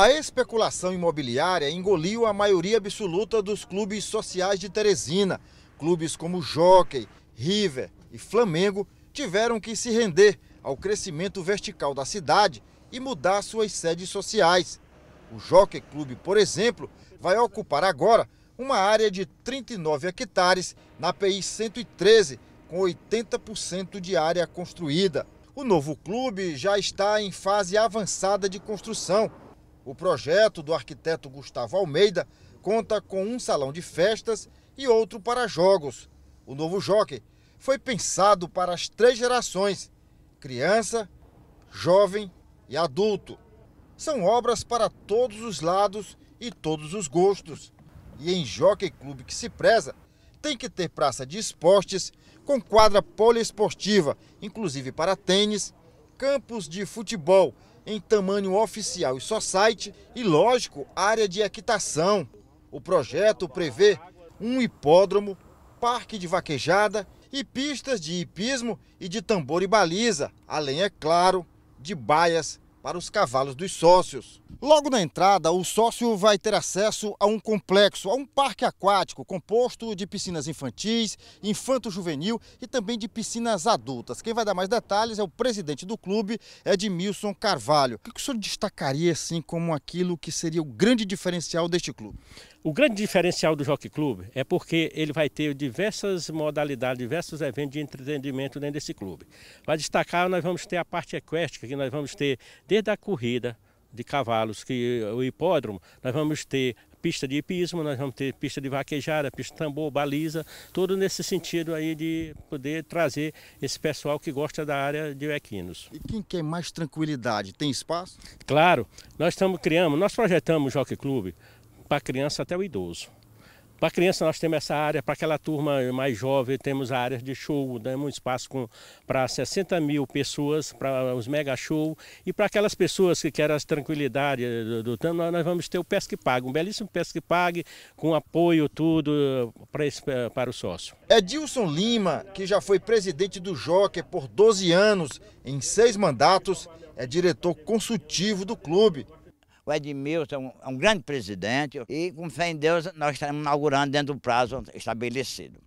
A especulação imobiliária engoliu a maioria absoluta dos clubes sociais de Teresina. Clubes como Jockey, River e Flamengo tiveram que se render ao crescimento vertical da cidade e mudar suas sedes sociais. O Jockey Clube, por exemplo, vai ocupar agora uma área de 39 hectares na PI 113, com 80% de área construída. O novo clube já está em fase avançada de construção o projeto do arquiteto Gustavo Almeida conta com um salão de festas e outro para jogos. O novo jockey foi pensado para as três gerações: criança, jovem e adulto. São obras para todos os lados e todos os gostos. E em Jockey Clube que se preza, tem que ter praça de esportes com quadra poliesportiva, inclusive para tênis, campos de futebol em tamanho oficial e só site e, lógico, área de equitação. O projeto prevê um hipódromo, parque de vaquejada e pistas de hipismo e de tambor e baliza, além, é claro, de baias para os cavalos dos sócios. Logo na entrada, o sócio vai ter acesso a um complexo, a um parque aquático composto de piscinas infantis, infanto-juvenil e também de piscinas adultas. Quem vai dar mais detalhes é o presidente do clube, Edmilson Carvalho. O que o senhor destacaria assim como aquilo que seria o grande diferencial deste clube? O grande diferencial do Jockey Club é porque ele vai ter diversas modalidades, diversos eventos de entretenimento dentro desse clube. Vai destacar, nós vamos ter a parte equestre, que nós vamos ter desde a corrida de cavalos, que o hipódromo, nós vamos ter pista de hipismo, nós vamos ter pista de vaquejada, pista de tambor, baliza, tudo nesse sentido aí de poder trazer esse pessoal que gosta da área de equinos. E quem quer mais tranquilidade, tem espaço? Claro, nós estamos criando, nós projetamos o Jockey Clube para criança até o idoso. Para criança nós temos essa área, para aquela turma mais jovem temos a área de show, damos né? um espaço para 60 mil pessoas, para os mega show. E para aquelas pessoas que querem a tranquilidade eh, do tanto, nós vamos ter o e Pague, um belíssimo e Pague, com apoio tudo para, esse, para o sócio. Edilson Lima, que já foi presidente do Jockey por 12 anos, em seis mandatos, é diretor consultivo do clube. O Edmilson é, é um grande presidente e, com fé em Deus, nós estaremos inaugurando dentro do prazo estabelecido.